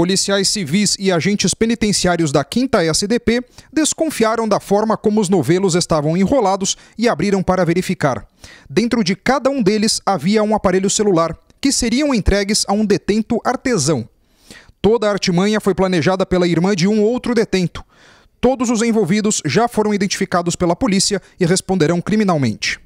Policiais civis e agentes penitenciários da 5 SDP desconfiaram da forma como os novelos estavam enrolados e abriram para verificar. Dentro de cada um deles havia um aparelho celular, que seriam entregues a um detento artesão. Toda a artimanha foi planejada pela irmã de um outro detento. Todos os envolvidos já foram identificados pela polícia e responderão criminalmente.